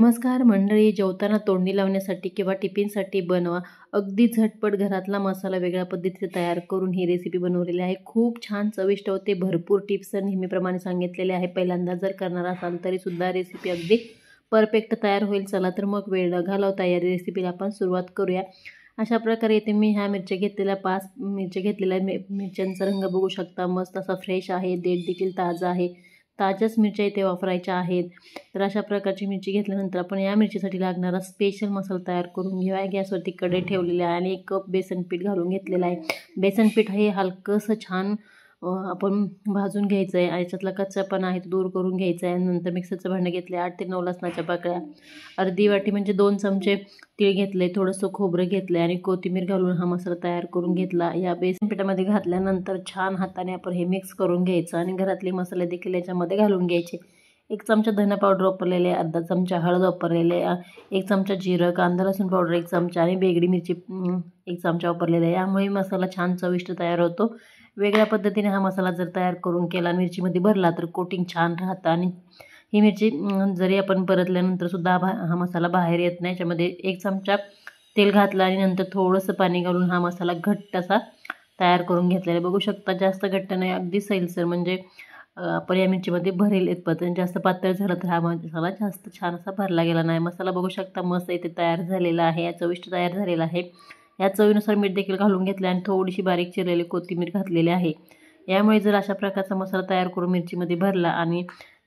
नमस्कार मंडळी जेवताना तोंडी लावण्यासाठी किंवा टिफिनसाठी बनवा अगदी झटपट घरातला मसाला वेगळ्या पद्धतीने तयार करून ही रेसिपी बनवलेली आहे खूप छान चविष्ट होते भरपूर टिप्स नेहमीप्रमाणे सांगितलेले आहे पहिल्यांदा जर करणार असाल तरीसुद्धा रेसिपी अगदी परफेक्ट तयार होईल चला तर मग वेळ न घालवता या रेसिपीला आपण सुरुवात करूया अशा प्रकारे येते मी ह्या मिरच्या घेतलेल्या पाच मिरच्या घेतलेल्या मिरच्यांचा रंग बघू शकता मस्त असा फ्रेश आहे देठ देखील ताजा आहे ताज्याच मिरच्या इथे वापरायच्या आहेत तर अशा प्रकारची मिरची घेतल्यानंतर आपण या मिरचीसाठी लागणारा स्पेशल मसाला तयार करून घेऊया गॅसवरती कडे ठेवलेला आहे आणि एक कप बेसन पीठ घालून घेतलेला आहे बेसन पीठ हे हलकंसं छान आपण भाजून घ्यायचं आहे याच्यातला पण आहे तो दूर करून घ्यायचा आहे नंतर मिक्सरचं भांडं घेतलं आहे आठ ते नऊ लसणाच्या पाकळ्या अर्धी वाटी म्हणजे दोन चमचे तीळ घेतले थोडंसं खोबरं घेतलं आणि कोथिंबीर घालून हा मसाला तयार करून घेतला या बेसन पिठामध्ये घातल्यानंतर छान हाताने आपण हे मिक्स करून घ्यायचं आणि घरातले मसाले देखील याच्यामध्ये घालून घ्यायचे एक चमचा धन्या पावडर वापरलेले आहे अर्धा चमचा हळद वापरलेले आहे एक चमचा जिरं कांदा लसूण पावडर एक चमचा आणि बेगडी मिरची एक चमचा वापरलेला आहे यामुळे मसाला छान चविष्ट तयार होतो वेगळ्या पद्धतीने हा मसाला जर तयार करून केला मिरचीमध्ये भरला तर कोटिंग छान राहतं आणि ही मिरची जरी आपण परतल्यानंतरसुद्धा भा हा मसाला बाहेर येत नाही याच्यामध्ये एक चमचा तेल घातलं आणि नंतर थोडंसं पाणी घालून हा मसाला घट्ट असा तयार करून घेतलेला बघू शकता जास्त घट्ट नाही अगदी सैलसर म्हणजे आपण या मिरचीमध्ये भरेल येत इतपत जास्त पातळ झालं तर हा मसाला जास्त छान असा भरला गेला नाही मसाला बघू शकता मस्त इथे तयार झालेला आहे चविष्ट तयार झालेला आहे या चवीनुसार मीठ देखील घालून घेतले आणि थोडीशी बारीक चिरलेली कोथिंबीर घातलेली आहे यामुळे जर अशा प्रकारचा मसाला तयार करून मिरचीमध्ये भरला आणि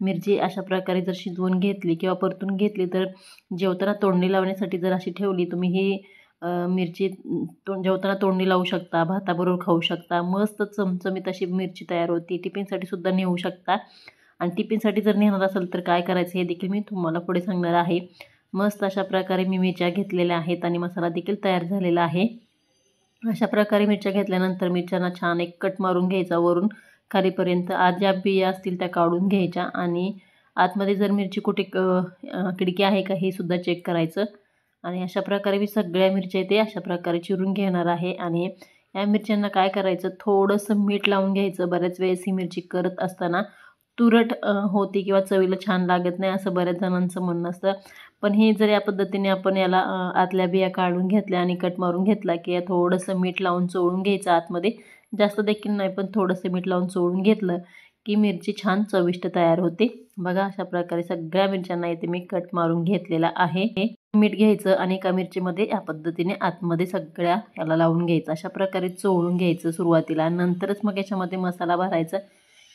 मिरची अशा प्रकारे जर शिजवून घेतली किंवा परतून घेतली तर जेवताना तोंडणी लावण्यासाठी जर अशी ठेवली तुम्ही ही मिरची तो जेवताना तोंडणी लावू शकता भाताबरोबर खाऊ शकता मस्त चमचमीत अशी मिरची तयार होती टिफिनसाठी सुद्धा नेऊ शकता आणि टिफिनसाठी जर नेणार असेल तर काय करायचं हे देखील मी तुम्हाला पुढे सांगणार आहे मस्त अशा प्रकारे मी मिरच्या घेतलेल्या आहेत आणि मसाला देखील तयार झालेला आहे अशा प्रकारे मिरच्या घेतल्यानंतर मिरच्यांना छान एक कट मारून घ्यायचा वरून खालीपर्यंत आत ज्या बिया असतील त्या काढून घ्यायच्या आणि आतमध्ये जर मिरची कुठे किडकी आहे का हे सुद्धा चेक करायचं आणि अशा प्रकारे मी सगळ्या मिरच्या ते अशा प्रकारे चिरून घेणार आहे आणि या मिरच्यांना काय करायचं थोडंसं मीठ लावून घ्यायचं बऱ्याच वेळेस ही मिरची करत असताना तुरट होती किंवा चवीला छान लागत नाही असं बऱ्याच जणांचं म्हणणं असतं पण हे जर या पद्धतीने आपण याला आतल्या बिया काढून घेतल्या आणि कट मारून घेतला की या थोडंसं मीठ लावून चोळून घ्यायचं आतमध्ये जास्त देखील नाही पण थोडंसं मीठ लावून चोळून घेतलं की मिरची छान चविष्ट तयार होते बघा अशा प्रकारे सगळ्या मिरच्यांना इथे मी कट मारून घेतलेला आहे हे मीठ घ्यायचं आणि एका मिरचीमध्ये या पद्धतीने आतमध्ये सगळ्या याला लावून घ्यायचं अशा प्रकारे चोळून घ्यायचं सुरुवातीला नंतरच मग याच्यामध्ये मसाला भरायचा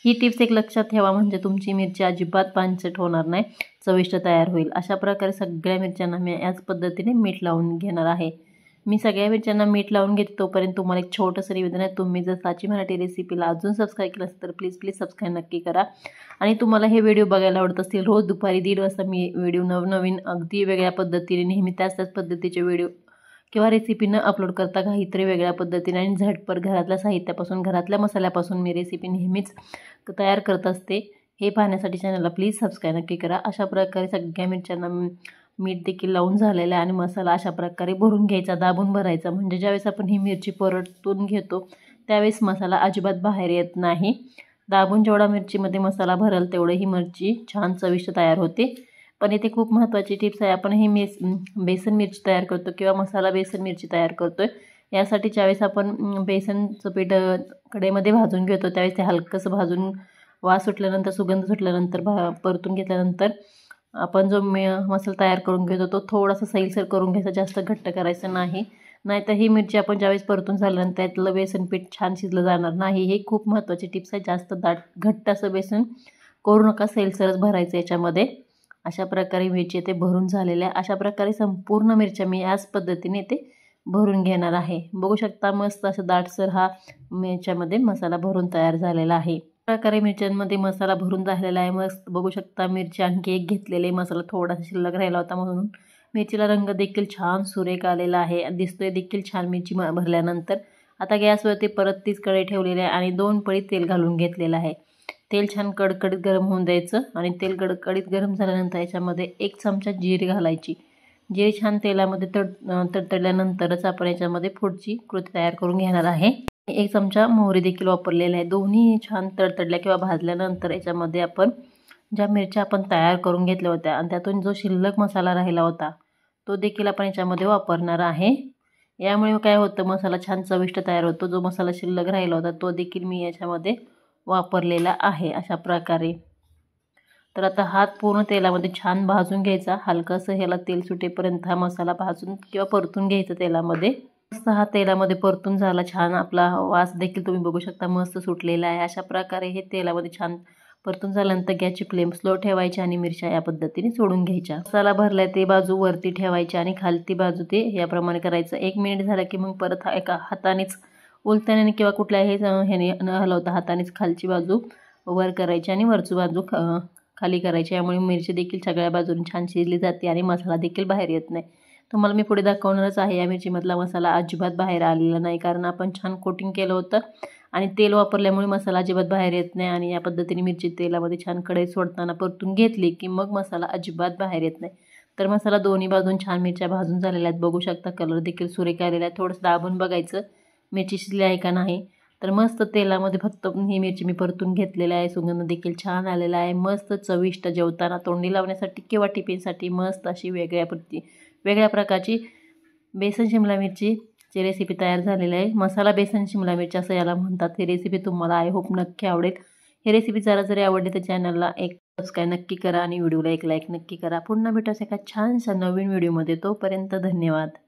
ही टिप्स एक लक्षात ठेवा म्हणजे तुमची मिरची अजिबात बांचट होणार नाही चविष्ट तयार होईल अशा प्रकारे सगळ्या मिरच्यांना मी याच पद्धतीने मीठ लावून घेणार आहे मी सगळ्या मिरच्यांना मीठ लावून घेते तोपर्यंत तुम्हाला एक छोटंसं निवेदन आहे तुम्ही जर साची मराठी रेसिपीला अजून सबस्क्राईब केलं असेल तर प्लीज प्लीज सबस्क्राईब नक्की करा आणि तुम्हाला हे व्हिडिओ बघायला आवडत असतील रोज दुपारी दीड वाजता मी व्हिडिओ नवनवीन अगदी वेगळ्या पद्धतीने नेहमी त्याच त्याच पद्धतीचे व्हिडिओ किंवा रेसिपी न अपलोड करता काहीतरी वेगळ्या पद्धतीने आणि झटपट घरातल्या साहित्यापासून घरातल्या मसाल्यापासून मी रेसिपी नेहमीच तयार करत असते हे पाहण्यासाठी चॅनलला प्लीज सबस्क्राईब नक्की करा अशा प्रकारे सगळ्या मिरच्यांना मीठ देखील लावून झालेलं आहे आणि मसाला अशा प्रकारे भरून घ्यायचा दाबून भरायचा म्हणजे ज्यावेळेस आपण ही मिरची परतून घेतो त्यावेळेस मसाला अजिबात बाहेर येत नाही दाबून जेवढा मिरचीमध्ये मसाला भरल तेवढं ही मिरची छान चविष्ट तयार होते पण इथे खूप महत्त्वाची टिप्स आहे आपण ही मेस बेसन मिरची तयार करतो किंवा मसाला बेसन मिरची तयार करतो आहे यासाठी ज्यावेळेस आपण बेसनचं पीठ कडेमध्ये भाजून घेतो त्यावेळेस ते हलकंसं भाजून वास सुटल्यानंतर सुगंध सुटल्यानंतर भा परतून घेतल्यानंतर आपण जो मे मसाला तयार करून घेतो तो थोडासा सैलसर करून घ्यायचा जास्त घट्ट करायचं नाही नाहीतर ही मिरची आपण ज्यावेळेस परतून झाल्यानंतर त्यातलं बेसन पीठ छान शिजलं जाणार नाही हे खूप महत्त्वाची टिप्स आहे जास्त दाट घट्ट असं बेसन करू नका सैलसरच भरायचं याच्यामध्ये अशा प्रकारे मिरची ते भरून झालेल्या अशा प्रकारे संपूर्ण मिरच्या मी याच पद्धतीने ते भरून घेणार आहे बघू शकता मस्त असं दाटसर हा मिरच्यामध्ये मसाला भरून तयार झालेला आहे प्रकारे मिरच्यांमध्ये मसाला भरून झालेला आहे मस्त बघू शकता मिरची आणखी एक घेतलेले मसाला थोडासा शिल्लक राहिला होता म्हणून मिरचीला रंग देखील छान सुरेख आलेला आहे दिसतोय देखील छान मिरची भरल्यानंतर आता गॅसवरती परत तीच कढई ठेवलेली आहे आणि दोन पळी तेल घालून घेतलेलं आहे तेल छान कडकडीत गरम होऊन द्यायचं आणि तेल कडकडीत गरम झाल्यानंतर याच्यामध्ये एक चमचा जिरे घालायची जिरे छान तेलामध्ये तड तडतडल्यानंतरच आपण याच्यामध्ये पुढची कृती तयार करून घेणार आहे एक चमचा मोहरी देखील वापरलेला आहे दोन्ही छान तडतडल्या किंवा भाजल्यानंतर याच्यामध्ये आपण ज्या मिरच्या आपण तयार करून घेतल्या होत्या आणि त्यातून जो शिल्लक मसाला राहिला होता तो देखील आपण याच्यामध्ये वापरणार आहे यामुळे काय होतं मसाला छान चविष्ट तयार होतो जो मसाला शिल्लक राहिला होता तो देखील मी याच्यामध्ये वापरलेला आहे अशा प्रकारे तर आता हात पूर्ण तेलामध्ये छान भाजून घ्यायचा हलकंसं ह्याला तेल सुटेपर्यंत हा मसाला भाजून किंवा परतून घ्यायचा तेलामध्ये मस्त हा तेलामध्ये परतून झाला छान आपला वास देखील तुम्ही बघू शकता मस्त सुटलेला आहे अशा प्रकारे हे तेलामध्ये छान परतून झाल्यानंतर गॅसची फ्लेम स्लो ठेवायची आणि मिरच्या या पद्धतीने सोडून घ्यायच्या मसाला भरलाय ते बाजू वरती ठेवायची आणि खालती बाजू ते याप्रमाणे करायचं एक मिनिट झालं की मग परत एका हातानेच उलताने किंवा कुठल्याही ह्याने न हलवता हातानेच खालची बाजू वर करायची आणि वरची बाजू खाली करायची यामुळे मिरची देखील सगळ्या बाजूने छान शिजली जाते आणि मसाला देखील बाहेर येत नाही तुम्हाला मी पुढे दाखवणारच आहे या मिरचीमधला मसाला अजिबात बाहेर आलेला नाही कारण आपण छान कोटिंग केलं होतं आणि तेल वापरल्यामुळे मसाला अजिबात बाहेर येत नाही आणि या पद्धतीने मिरची तेलामध्ये छान कढई सोडताना परतून घेतली की मग मसाला अजिबात बाहेर येत नाही तर मसाला दोन्ही बाजून छान मिरच्या भाजून झालेल्या आहेत बघू शकता कलर देखील सुरेख आलेला आहे थोडंसं दाबून बघायचं मिरची शिजली आहे का नाही तर मस्त तेलामध्ये फक्त ही मिरची मी परतून घेतलेली आहे सुगंध देखील छान आलेला आहे मस्त चविष्ट जेवताना तोंडी लावण्यासाठी किंवा टिफिनसाठी मस्त अशी वेगळ्या प्रती वेगळ्या प्रकारची बेसन शिमला मिरचीची रेसिपी तयार झालेली आहे मसाला बेसन शिमला मिरची असं याला म्हणतात ही रेसिपी तुम्हाला आय होप नक्की आवडेल ही रेसिपी जरा जरी आवडली तर चॅनलला एक सबस्क्राईब नक्की करा आणि व्हिडिओला एक लाईक नक्की करा पुन्हा भेटायचं एका छानशा नवीन व्हिडिओमध्ये तोपर्यंत धन्यवाद